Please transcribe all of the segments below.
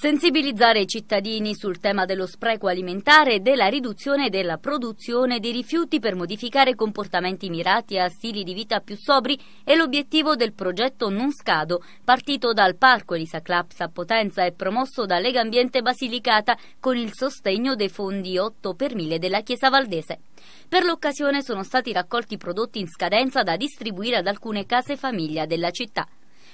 sensibilizzare i cittadini sul tema dello spreco alimentare e della riduzione della produzione di rifiuti per modificare comportamenti mirati a stili di vita più sobri è l'obiettivo del progetto Non Scado, partito dal Parco Elisa Claps a Potenza e promosso da Lega Ambiente Basilicata con il sostegno dei fondi 8 per 1000 della Chiesa Valdese. Per l'occasione sono stati raccolti prodotti in scadenza da distribuire ad alcune case famiglia della città.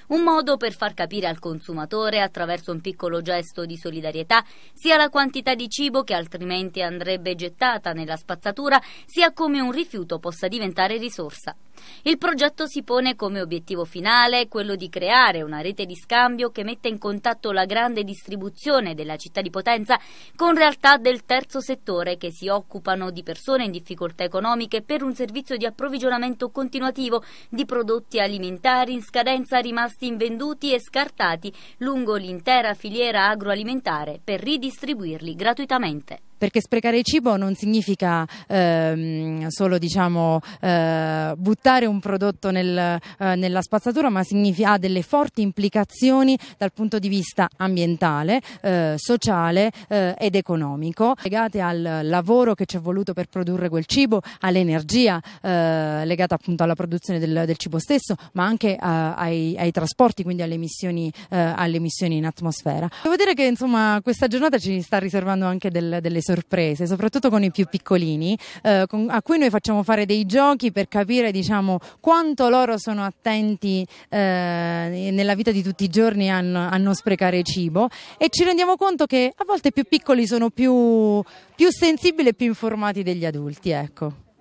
Un modo per far capire al consumatore, attraverso un piccolo gesto di solidarietà, sia la quantità di cibo che altrimenti andrebbe gettata nella spazzatura, sia come un rifiuto possa diventare risorsa. Il progetto si pone come obiettivo finale quello di creare una rete di scambio che metta in contatto la grande distribuzione della città di Potenza con realtà del terzo settore che si occupano di persone in difficoltà economiche per un servizio di approvvigionamento continuativo di prodotti alimentari in scadenza rimasti invenduti e scartati lungo l'intera filiera agroalimentare per ridistribuirli gratuitamente perché sprecare cibo non significa ehm, solo diciamo, eh, buttare un prodotto nel, eh, nella spazzatura, ma ha delle forti implicazioni dal punto di vista ambientale, eh, sociale eh, ed economico, legate al lavoro che ci è voluto per produrre quel cibo, all'energia eh, legata appunto alla produzione del, del cibo stesso, ma anche eh, ai, ai, trasporti, quindi alle emissioni, alle emissioni in atmosfera. Devo dire che insomma, questa giornata ci sta riservando anche del, delle soluzioni sorprese, soprattutto con i più piccolini, eh, con, a cui noi facciamo fare dei giochi per capire diciamo, quanto loro sono attenti eh, nella vita di tutti i giorni a, a, non sprecare cibo e ci rendiamo conto che a volte i più piccoli sono più, più sensibili e più informati degli adulti. Ecco.